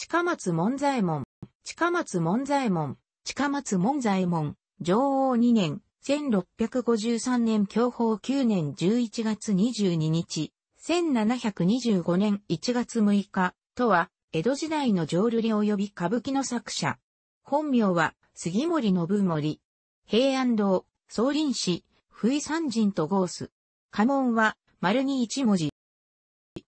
近松門左衛門、近松門左衛門、近松門左衛門、上王2年、1653年享保9年11月22日、1725年1月6日、とは、江戸時代の浄瑠璃及び歌舞伎の作者。本名は、杉森信森。平安堂、総林氏、不意三人とゴース。家紋は、丸に一文字。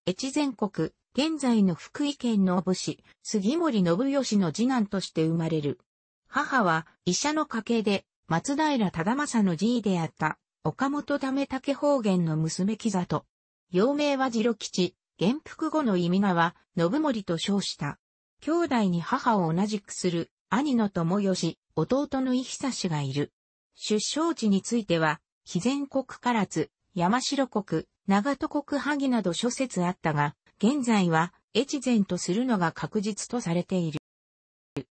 越前国、現在の福井県の母士、杉森信義の次男として生まれる。母は医者の家系で、松平忠政の爺であった、岡本為竹方言の娘木里。幼名は次郎吉、元服後の意味名は、信森と称した。兄弟に母を同じくする、兄の友義、弟の伊久氏がいる。出生地については、肥前国唐津、山城国、長戸国萩など諸説あったが、現在は越前とするのが確実とされている。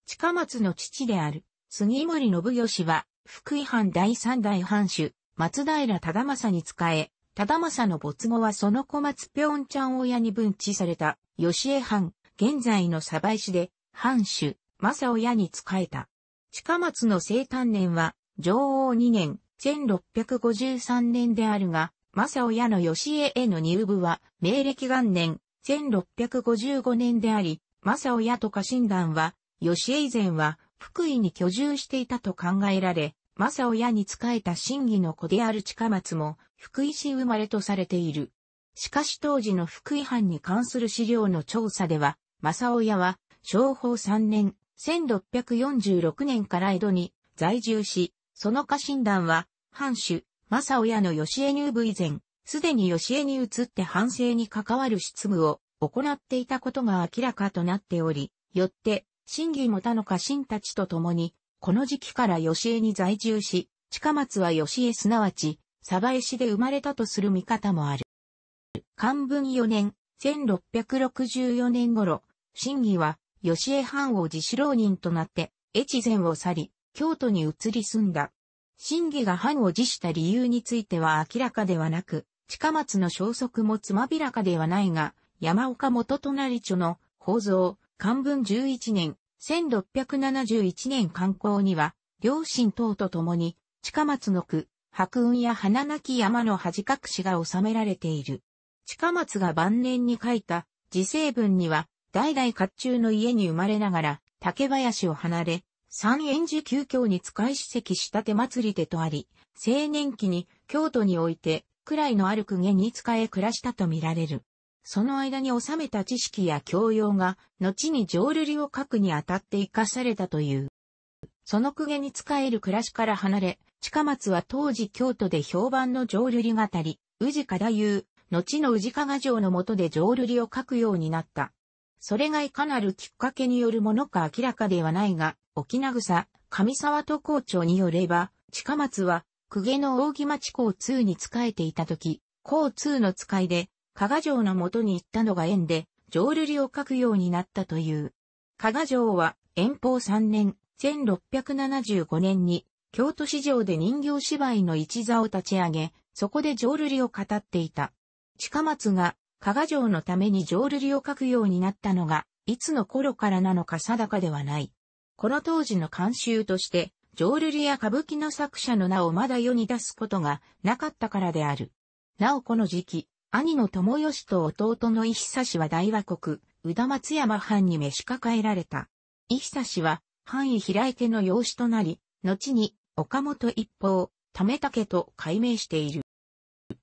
近松の父である杉森信義は福井藩第三代藩主松平忠政に仕え、忠政の没後はその小松平ん親に分置された吉江藩、現在の鯖江市で藩主正親に仕えた。近松の生誕年は上王2年1653年であるが、正親の吉江への入部は明暦元年1655年であり、正親と家臣団は、吉江以前は福井に居住していたと考えられ、正親に仕えた真偽の子である近松も福井市生まれとされている。しかし当時の福井藩に関する資料の調査では、正親は昭法3年、1646年から江戸に在住し、その家臣団は、藩主、正親の吉江入部以前、すでに吉江に移って反省に関わる執務を行っていたことが明らかとなっており、よって、審議も他の家臣たちと共に、この時期から吉江に在住し、近松は吉江すなわち、鯖江市で生まれたとする見方もある。漢文4年、1664年頃、審議は、吉江藩を自主浪人となって、越前を去り、京都に移り住んだ。審議が藩を辞した理由については明らかではなく、近松の消息もつまびらかではないが、山岡元隣著の宝蔵、漢文11年、1671年観光には、両親等と共に、近松の区、白雲や花なき山の恥隠しが収められている。近松が晩年に書いた、自生文には、代々甲冑の家に生まれながら、竹林を離れ、三円寺旧教に使い史跡した手祭りでとあり、青年期に京都においてくらいのある公家に仕え暮らしたとみられる。その間に収めた知識や教養が、後に浄瑠璃を書くにあたって生かされたという。その公家に仕える暮らしから離れ、近松は当時京都で評判の浄瑠璃語り、宇治家太夫、後の宇治加賀城の下で浄瑠璃を書くようになった。それがいかなるきっかけによるものか明らかではないが、沖縄草、上沢都校長によれば、近松は久家の大木町港通に仕えていた時、港通の使いで、加賀城の元に行ったのが縁で、浄瑠璃を書くようになったという。加賀城は、遠方3年、1675年に、京都市場で人形芝居の一座を立ち上げ、そこで浄瑠璃を語っていた。近松が、加賀城のために浄瑠璃を書くようになったのが、いつの頃からなのか定かではない。この当時の慣習として、ジョールリや歌舞伎の作者の名をまだ世に出すことがなかったからである。なおこの時期、兄の友義と弟の石差は大和国、宇田松山藩に召し抱えられた。石差は、藩医平井家の養子となり、後に、岡本一方、為武と改名している。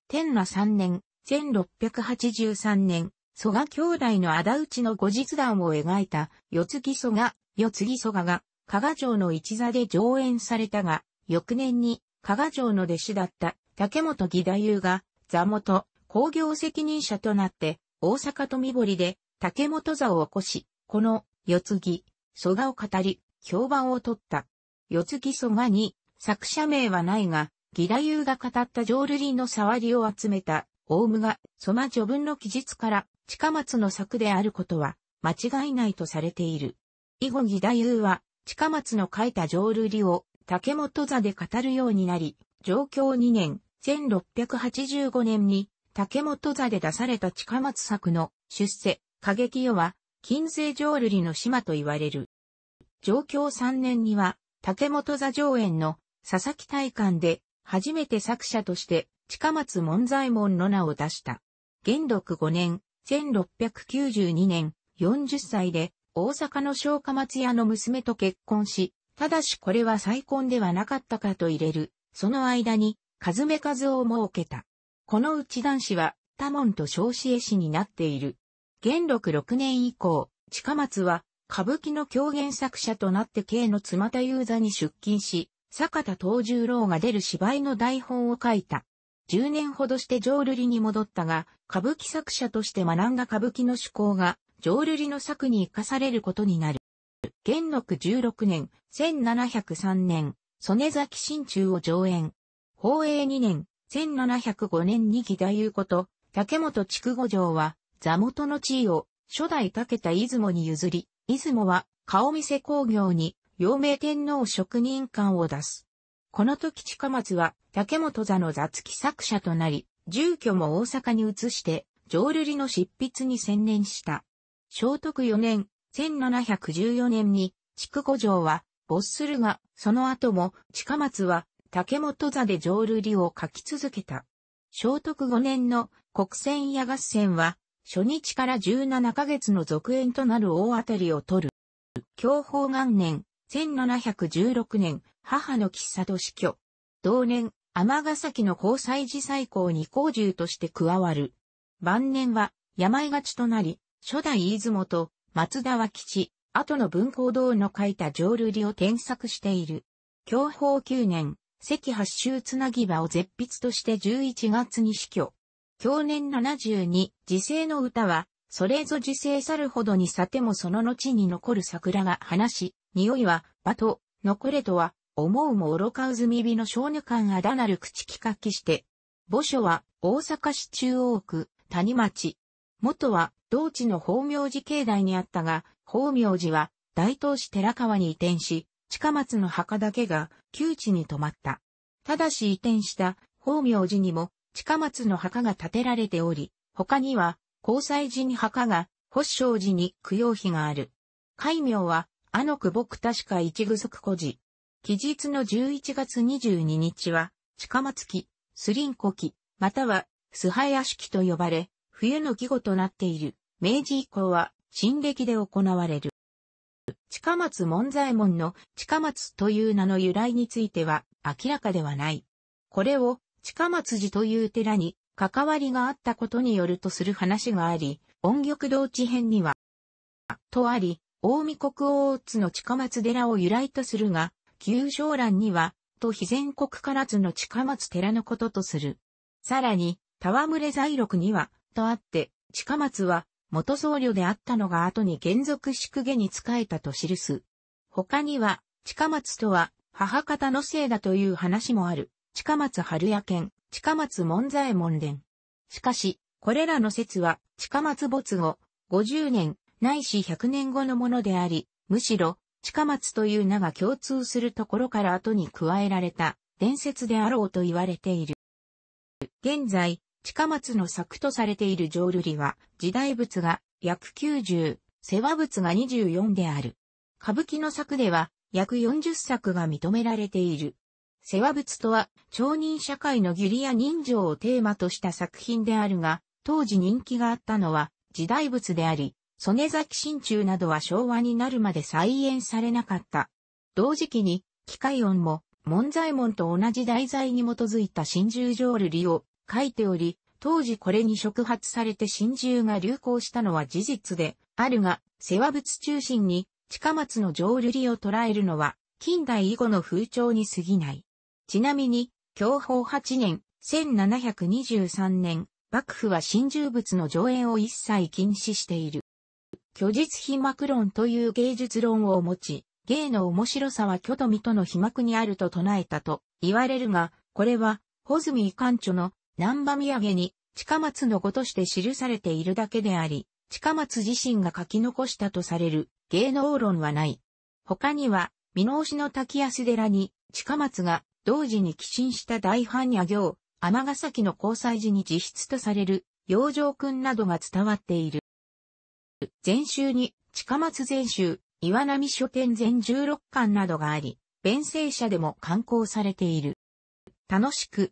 天羅三年、1683年、蘇我兄弟の仇討ちの後日談を描いた、四次蘇我、四次蘇我が、加賀城の一座で上演されたが、翌年に加賀城の弟子だった竹本義太夫が座元工業責任者となって大阪富堀で竹本座を起こし、この四つ木、蘇我を語り、評判を取った。四つ木蘇我に作者名はないが、義太夫が語った浄瑠璃の触りを集めた、オウムが蘇我序文の記述から近松の作であることは間違いないとされている。以後義太夫は近松の書いた浄瑠璃を竹本座で語るようになり、上京2年、1685年に竹本座で出された近松作の出世、過激世は、金星浄瑠璃の島と言われる。上京3年には、竹本座上演の佐々木大館で、初めて作者として、近松門左衛門の名を出した。元禄5年、1692年、40歳で、大阪の昭和松屋の娘と結婚し、ただしこれは再婚ではなかったかと入れる、その間に、和目和夫を設けた。このうち男子は、多門と小子絵師になっている。元禄6年以降、近松は、歌舞伎の狂言作者となって慶の妻田雄座に出勤し、坂田東十郎が出る芝居の台本を書いた。10年ほどして浄瑠璃に戻ったが、歌舞伎作者として学んだ歌舞伎の趣向が、浄瑠璃の作に生かされることになる。元禄16年、1703年、曽根崎新中を上演。宝永2年、1705年に義太夫こと、竹本筑後城は、座元の地位を、初代竹田出雲に譲り、出雲は、顔見世工業に、陽明天皇職人官を出す。この時近松は、竹本座の座付き作者となり、住居も大阪に移して、浄瑠璃の執筆に専念した。聖徳4年、1714年に、筑古城は没するが、その後も近松は竹本座で浄瑠璃を書き続けた。聖徳5年の国戦や合戦は、初日から17ヶ月の続演となる大当たりを取る。享保元年、1716年、母の喫茶と死去。同年、尼崎の交際時最高に工獣として加わる。晩年は、病がちとなり、初代出雲と松田は吉、後の文法堂の書いた浄瑠璃を添削している。享保九年、赤八州つなぎ場を絶筆として11月に死去。去年72、時世の歌は、それぞ時世去るほどにさてもその後に残る桜が話し、匂いは、場と、残れとは、思うも愚かうずみびの少女感あだなる口きかきして。墓所は、大阪市中央区、谷町、元は、同地の法明寺境内にあったが、法明寺は、大東市寺川に移転し、近松の墓だけが、旧地に止まった。ただし移転した、法明寺にも、近松の墓が建てられており、他には、高西寺に墓が、保証寺に供養碑がある。戒名は、あの久保確か一具足古寺。期日の11月22日は、近松期、スリンコ期、または、素早し期と呼ばれ、冬の季語となっている、明治以降は、新暦で行われる。近松門左衛門の近松という名の由来については明らかではない。これを近松寺という寺に関わりがあったことによるとする話があり、音玉道地編には、とあり、大見国王津の近松寺を由来とするが、旧章欄には、と非全国唐津の近松寺のこととする。さらに、戯れ在録には、とあって、近松は、元僧侶であったのが後に元俗宿下に仕えたと記す。他には、近松とは、母方のせいだという話もある、近松春夜剣、近松門左衛門伝。しかし、これらの説は、近松没後、50年、ないし100年後のものであり、むしろ、近松という名が共通するところから後に加えられた伝説であろうと言われている。現在、近松の作とされている浄瑠璃は、時代物が約90、世話物が24である。歌舞伎の作では、約40作が認められている。世話物とは、町人社会の義理や人情をテーマとした作品であるが、当時人気があったのは、時代物であり、曽根崎真中などは昭和になるまで再演されなかった。同時期に、機械音も、門左衛門と同じ題材に基づいた新十浄瑠璃を書いており、当時これに触発されて真珠が流行したのは事実であるが、世話物中心に近松の浄瑠璃を捉えるのは近代以後の風潮に過ぎない。ちなみに、教法8年、1723年、幕府は真珠物の上演を一切禁止している。虚実飛膜論という芸術論を持ち、芸の面白さは虚と身との飛膜にあると唱えたと言われるが、これは、ホズミー館の南波土産に近松の子として記されているだけであり、近松自身が書き残したとされる芸能論はない。他には、美濃市の滝安寺に近松が同時に寄進した大般若行、天崎の交際時に自筆とされる養生訓などが伝わっている。前週に近松全集、岩波書店全16巻などがあり、弁正社でも刊行されている。楽しく